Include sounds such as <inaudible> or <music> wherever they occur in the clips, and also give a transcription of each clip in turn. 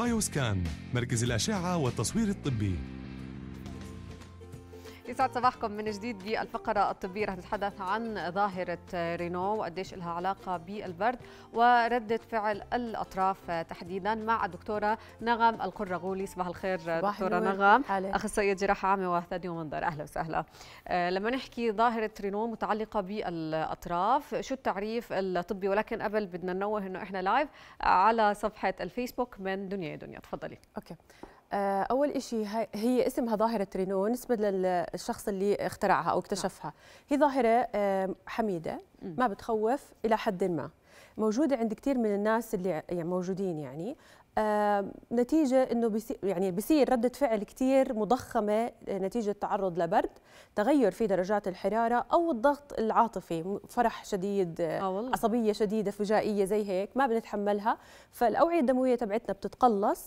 بايوسكان مركز الأشعة والتصوير الطبي يسعد صباحكم من جديد بالفقرة الطبية رح نتحدث عن ظاهرة رينو وقديش لها علاقة بالبرد وردة فعل الأطراف تحديدا مع الدكتورة نغم القرغولي صباح الخير دكتورة نغم أخصائية جراحة عامة وثدي ومنظر أهلا وسهلا آه، لما نحكي ظاهرة رينو متعلقة بالأطراف شو التعريف الطبي ولكن قبل بدنا ننوه إنه إحنا لايف على صفحة الفيسبوك من دنيا دنيا تفضلي أوكي آه، اول شيء هي اسمها ظاهره رينو نسبه للشخص اللي اخترعها او اكتشفها نعم. هي ظاهره حميده ما بتخوف الى حد ما موجوده عند كثير من الناس اللي يعني موجودين يعني نتيجة انه يعني بيصير يعني بصير ردة فعل كثير مضخمة آه، نتيجة تعرض لبرد، تغير في درجات الحرارة أو الضغط العاطفي، فرح شديد، آه, آه، عصبية شديدة، فجائية زي هيك، ما بنتحملها، فالأوعية الدموية تبعتنا بتتقلص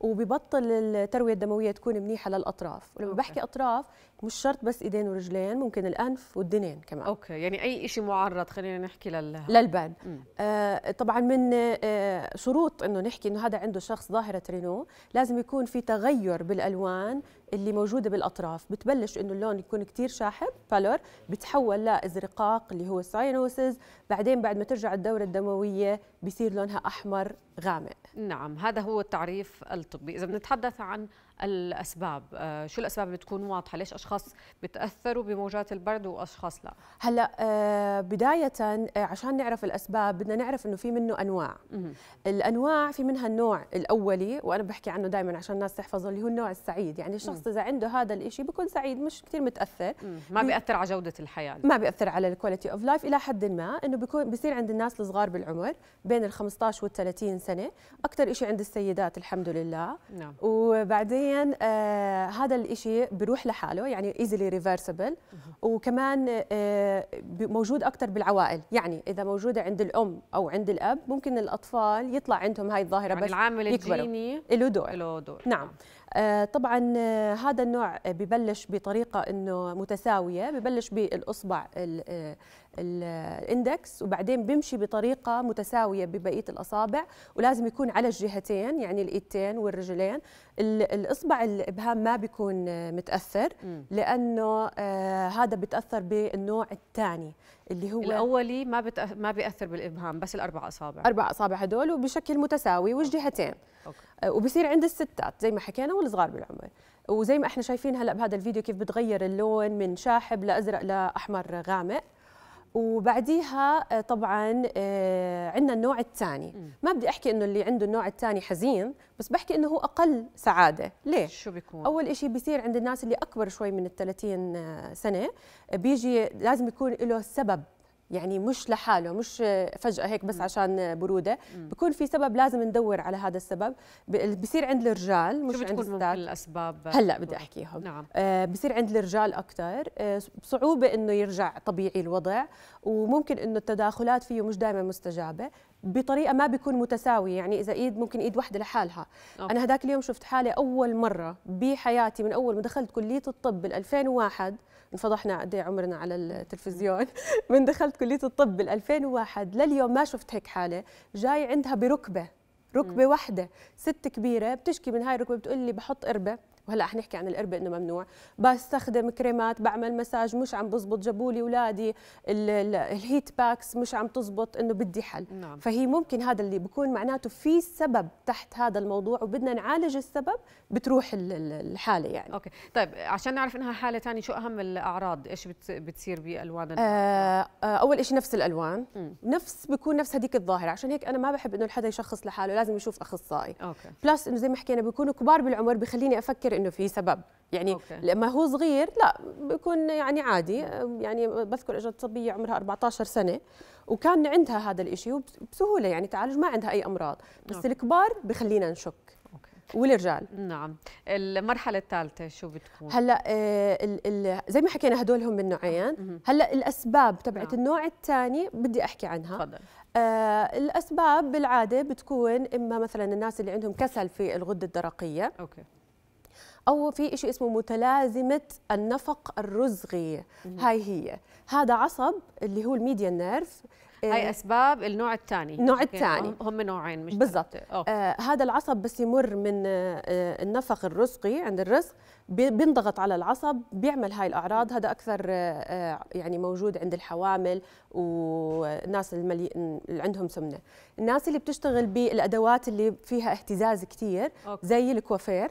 وببطل التروية الدموية تكون منيحة للأطراف، ولما بحكي أطراف مش شرط بس إيدين ورجلين، ممكن الأنف والدنين كمان أوكي، يعني أي شيء معرض خلينا نحكي لل للبان. آه طبعا من آه شروط إنه نحكي إنه هذا عنده شخص ظاهره رينو لازم يكون في تغير بالالوان اللي موجوده بالاطراف بتبلش انه اللون يكون كثير شاحب بالور بتحول لازرقاق اللي هو الساينوسز بعدين بعد ما ترجع الدوره الدمويه بصير لونها احمر غامق نعم هذا هو التعريف الطبي اذا بنتحدث عن الاسباب آه، شو الاسباب اللي بتكون واضحه ليش اشخاص بتاثروا بموجات البرد واشخاص لا هلا آه، بدايه آه، عشان نعرف الاسباب بدنا نعرف انه في منه انواع الانواع في منها النوع الاولي وانا بحكي عنه دائما عشان الناس تحفظه اللي هو النوع السعيد يعني الشخص اذا عنده هذا الشيء بيكون سعيد مش كثير متاثر ما بياثر على جوده الحياه ما بياثر على الكواليتي اوف لايف الى حد ما انه بيكون بيصير عند الناس الصغار بالعمر بين ال 15 وال 30 سنه اكثر شيء عند السيدات الحمد لله نعم. وبعدين ثانيا آه هذا الشيء بروح لحاله يعني ايزلي ريفرسبل وكمان آه موجود اكثر بالعوائل يعني اذا موجوده عند الام او عند الاب ممكن الاطفال يطلع عندهم هاي الظاهره يعني بس العامل الجيني له دور له دور نعم آه، طبعا آه، هذا النوع ببلش بطريقه انه متساويه ببلش بالاصبع آه، الاندكس وبعدين بمشي بطريقه متساويه ببقيه الاصابع ولازم يكون على الجهتين يعني الايدتين والرجلين الاصبع الابهام ما بيكون متاثر لانه هذا بتاثر بالنوع الثاني اللي هو الاولي ما ما بياثر بالابهام بس الاربع اصابع اربع اصابع هدول وبشكل متساوي والجهتين أوكي. أه، وبصير عند الستات زي ما حكينا والصغار بالعمر وزي ما احنا شايفين هلا بهذا الفيديو كيف بتغير اللون من شاحب لازرق لاحمر غامق وبعديها آه، طبعا آه، عندنا النوع الثاني ما بدي احكي انه اللي عنده النوع الثاني حزين بس بحكي انه هو اقل سعاده ليه شو بيكون اول شيء بيصير عند الناس اللي اكبر شوي من ال 30 آه، سنه بيجي لازم يكون له سبب يعني مش لحاله مش فجأة هيك بس عشان برودة بكون في سبب لازم ندور على هذا السبب بصير عند الرجال مش شو عند الستات الأسباب هلا بدي اه. أحكيهم نعم. آه بصير عند الرجال أكثر آه إنه يرجع طبيعي الوضع وممكن إنه التداخلات فيه مش دائما مستجابة بطريقه ما بيكون متساويه يعني اذا ايد ممكن ايد واحده لحالها أوكي. انا هذاك اليوم شفت حالي اول مره بحياتي من اول ما دخلت كليه الطب بال 2001 انفضحنا قد إيه عمرنا على التلفزيون <laughs> من دخلت كليه الطب بال 2001 لليوم ما شفت هيك حاله جاي عندها بركبه ركبه واحده ست كبيره بتشكي من هاي الركبه بتقول لي بحط قربه وهلا حنحكي عن القربة انه ممنوع بستخدم كريمات بعمل مساج مش عم بزبط جابولي اولادي الهيت باكس مش عم تزبط انه بدي حل نعم. فهي ممكن هذا اللي بكون معناته في سبب تحت هذا الموضوع وبدنا نعالج السبب بتروح الحاله يعني اوكي طيب عشان نعرف انها حاله ثانيه شو اهم الاعراض ايش بتصير بالوان آه،, آه اول شيء نفس الالوان م. نفس بيكون نفس هذيك الظاهره عشان هيك انا ما بحب انه حدا يشخص لحاله لازم يشوف اخصائي اوكي بلس انه زي ما حكينا بيكونوا كبار بالعمر بخليني افكر انه في سبب يعني أوكي. لما هو صغير لا بيكون يعني عادي يعني بذكر اجت صبيه عمرها 14 سنه وكان عندها هذا الإشي وبسهوله يعني تعالج ما عندها اي امراض بس أوكي. الكبار بخلينا نشك والرجال نعم المرحلة الثالثة شو بتكون؟ هلا الـ آه، الـ زي ما حكينا هدول هم النوعين هلا الأسباب تبعت نعم. النوع الثاني بدي أحكي عنها تفضل آه الأسباب بالعادة بتكون إما مثلا الناس اللي عندهم كسل في الغدة الدرقية أوكي او في شيء اسمه متلازمه النفق الرزغي هاي هي هذا عصب اللي هو الميديا نيرف هاي آه، اسباب النوع الثاني النوع الثاني هم نوعين مش بالضبط آه هذا العصب بس يمر من آه, آه، النفق الرزقي عند الرزق بينضغط على العصب بيعمل هاي الاعراض هذا اكثر آه, آه، يعني موجود عند الحوامل والناس اللي عندهم سمنه الناس اللي بتشتغل بالادوات اللي فيها اهتزاز كثير زي الكوافير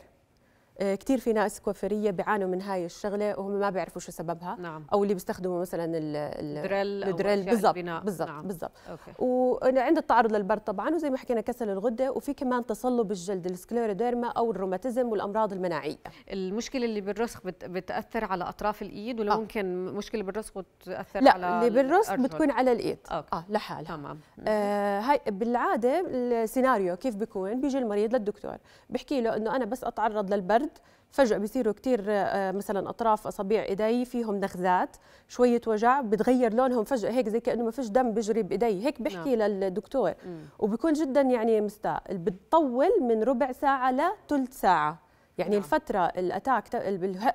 آه، كثير في ناس كوافيريه بيعانوا من هاي الشغله وهم ما بيعرفوا شو سببها نعم. او اللي بيستخدموا مثلا الدريل بالضبط بالضبط نعم. وعند التعرض للبرد طبعا وزي ما حكينا كسل الغده وفي كمان تصلب الجلد السكليروديرما او الروماتيزم والامراض المناعيه المشكله اللي بالرسخ بت... بتاثر على اطراف الايد ولا آه. ممكن مشكله بالرسخ بتاثر لا على اللي الأرجل. بتكون على الايد أوكي. اه لحالها تمام آه هاي بالعاده السيناريو كيف بيكون بيجي المريض للدكتور بحكي له انه انا بس اتعرض للبرد البرد فجأة بيصيروا كتير آه، مثلا أطراف أصابع إيدي فيهم نخزات شوية وجع بتغير لونهم فجأة هيك زي كأنه ما فيش دم بيجري بإيدي هيك بحكي نعم. للدكتور مم. وبكون جدا يعني مستاء بتطول من ربع ساعة لثلث ساعة يعني نعم. الفترة الأتاك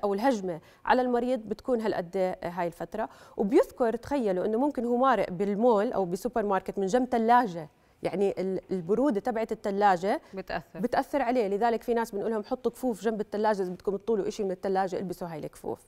أو الهجمة على المريض بتكون هالقد هاي الفترة وبيذكر تخيلوا أنه ممكن هو مارق بالمول أو بسوبر ماركت من جنب ثلاجة يعني البروده تبعت الثلاجه بتاثر بتاثر عليه لذلك في ناس بنقول لهم حطوا كفوف جنب الثلاجه اذا بدكم تطولوا شيء من الثلاجه البسوا هاي الكفوف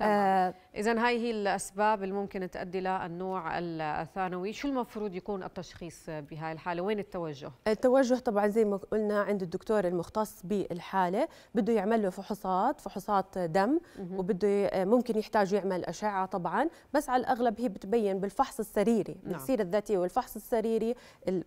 آه اذا هاي هي الاسباب اللي ممكن تؤدي للنوع الثانوي شو المفروض يكون التشخيص بهاي الحاله وين التوجه التوجه طبعا زي ما قلنا عند الدكتور المختص بالحاله بده يعمل له فحوصات فحوصات دم وبده آه، ممكن يحتاج يعمل اشعه طبعا بس على الاغلب هي بتبين بالفحص السريري نعم. السيره الذاتيه والفحص السريري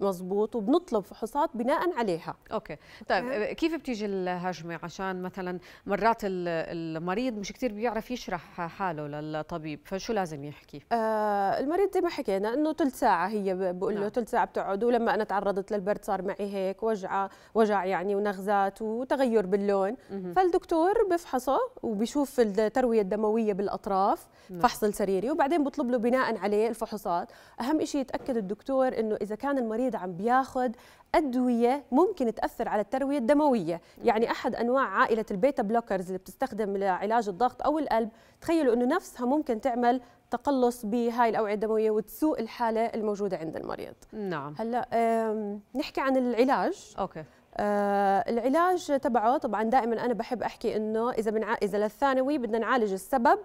مضبوط وبنطلب فحوصات بناء عليها اوكي طيب آه، كيف بتيجي الهجمه عشان مثلا مرات المريض مش كثير بيعرف يشرح حاله للطبيب فشو لازم يحكي آه المريض زي ما حكينا انه ثلث ساعه هي بقول له نعم. ثلث ساعه بتقعد ولما انا تعرضت للبرد صار معي هيك وجعه وجع يعني ونغزات وتغير باللون مه. فالدكتور بفحصه وبشوف الترويه الدمويه بالاطراف نعم. فحص سريري وبعدين بطلب له بناء عليه الفحوصات اهم شيء يتاكد الدكتور انه اذا كان المريض المريض عم بياخذ أدوية ممكن تأثر على التروية الدموية يعني أحد أنواع عائلة البيتا بلوكرز اللي بتستخدم لعلاج الضغط أو القلب تخيلوا أنه نفسها ممكن تعمل تقلص بهاي الأوعية الدموية وتسوء الحالة الموجودة عند المريض نعم هلأ نحكي عن العلاج أوكي آه العلاج تبعه طبعا دائما انا بحب احكي انه اذا بنع... اذا للثانوي بدنا نعالج السبب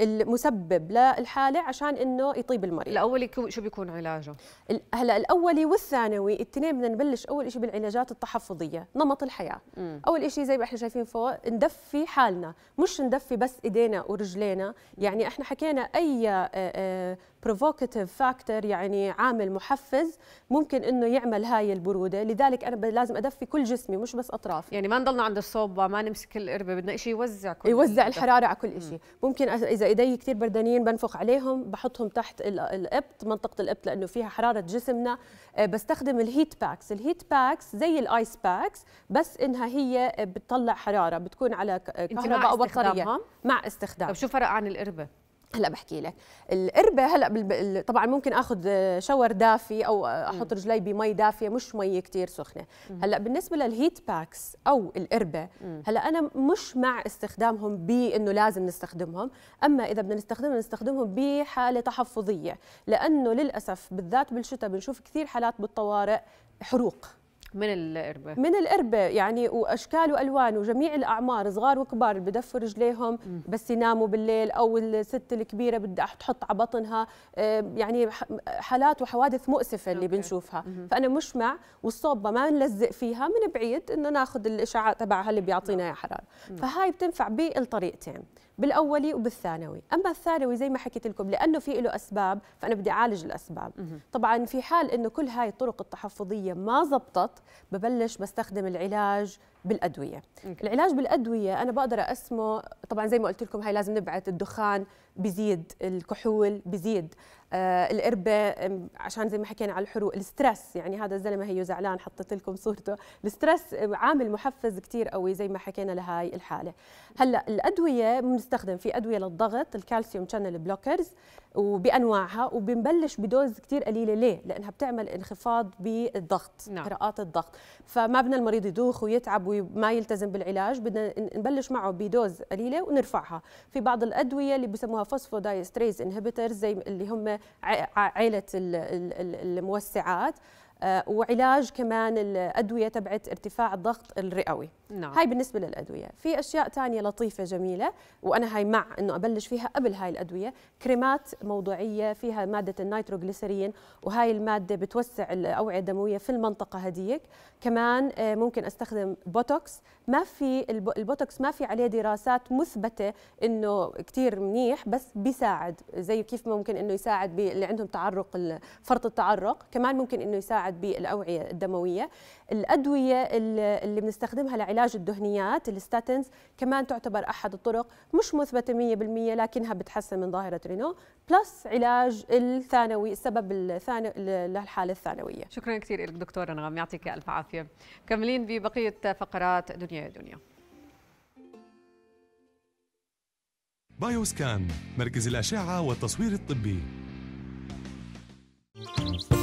المسبب للحاله عشان انه يطيب المريض الاولي شو بيكون علاجه هلا الاولي والثانوي الاثنين بدنا نبلش اول شيء بالعلاجات التحفظيه نمط الحياه مم. اول شيء زي ما احنا شايفين فوق ندفي حالنا مش ندفي بس ايدينا ورجلينا يعني احنا حكينا اي آه، آه، بروفوكاتيف فاكتور يعني عامل محفز ممكن انه يعمل هاي البروده لذلك انا لازم ادفي كل جسمي مش بس اطراف يعني ما نضلنا عند الصوبه ما نمسك القربه بدنا شيء يوزع كل يوزع الحراره على كل شيء ممكن اذا ايدي كثير بردانين بنفخ عليهم بحطهم تحت القبط منطقه القبط لانه فيها حراره جسمنا بستخدم الهيت باكس الهيت باكس زي الايس باكس بس انها هي بتطلع حراره بتكون على كهرباء او بطاريه مع استخدام طب شو فرق عن القربه هلا بحكي لك القربه هلا بال... طبعا ممكن اخذ شاور دافي او احط رجلي بمي دافيه مش مي كثير سخنه هلا بالنسبه للهيت باكس او القربه هلا انا مش مع استخدامهم بانه لازم نستخدمهم اما اذا بدنا نستخدمهم نستخدمهم بحاله تحفظيه لانه للاسف بالذات بالشتاء بنشوف كثير حالات بالطوارئ حروق من القربة من القربة يعني واشكال والوان وجميع الاعمار صغار وكبار اللي بدفوا رجليهم بس يناموا بالليل او الست الكبيره بدها تحط على بطنها يعني حالات وحوادث مؤسفه اللي أوكي. بنشوفها مم. فانا مش مع والصوبه ما نلزق فيها من بعيد انه ناخذ الاشعاع تبعها اللي بيعطينا يا نعم. حراره فهاي بتنفع بالطريقتين بالاولي وبالثانوي اما الثانوي زي ما حكيت لكم لانه في له اسباب فانا بدي اعالج الاسباب طبعا في حال انه كل هاي الطرق التحفظيه ما زبطت ببلش بستخدم العلاج بالادويه العلاج بالادويه انا بقدر اقسمه طبعا زي ما قلت لكم هاي لازم نبعد الدخان بزيد الكحول بزيد آه، القربه عشان زي ما حكينا على الحروق الستريس يعني هذا الزلمه هيو زعلان حطيت لكم صورته الستريس عامل محفز كثير قوي زي ما حكينا لهاي الحاله هلا الادويه بنستخدم في ادويه للضغط الكالسيوم شانل بلوكرز وبانواعها وبنبلش بدوز كثير قليله ليه لانها بتعمل انخفاض بالضغط نعم. قراءات الضغط فما بدنا المريض يدوخ ويتعب وما يلتزم بالعلاج بدنا نبلش معه بدوز قليله ونرفعها في بعض الادويه اللي بسموها فوسفودايستريز انهبيترز زي اللي هم عائله الموسعات آه، وعلاج كمان الادويه تبعت ارتفاع الضغط الرئوي نعم. هاي بالنسبه للادويه في اشياء تانية لطيفه جميله وانا هاي مع انه ابلش فيها قبل هاي الادويه كريمات موضوعيه فيها ماده النيتروغليسرين وهاي الماده بتوسع الاوعيه الدمويه في المنطقه هديك كمان آه، ممكن استخدم بوتوكس ما في البوتوكس ما في عليه دراسات مثبته انه كثير منيح بس بيساعد زي كيف ممكن انه يساعد اللي عندهم تعرق فرط التعرق كمان ممكن انه يساعد بالاوعيه الدمويه الادويه اللي بنستخدمها لعلاج علاج الدهنيات الستاتنز كمان تعتبر احد الطرق مش مثبته 100% لكنها بتحسن من ظاهره رينو بلس علاج الثانوي السبب الثاني للحاله الثانويه شكرا كثير لك دكتوره نغم يعطيك الف عافيه مكملين ببقيه فقرات دنيا يا دنيا بايوسكان مركز الأشعة والتصوير الطبي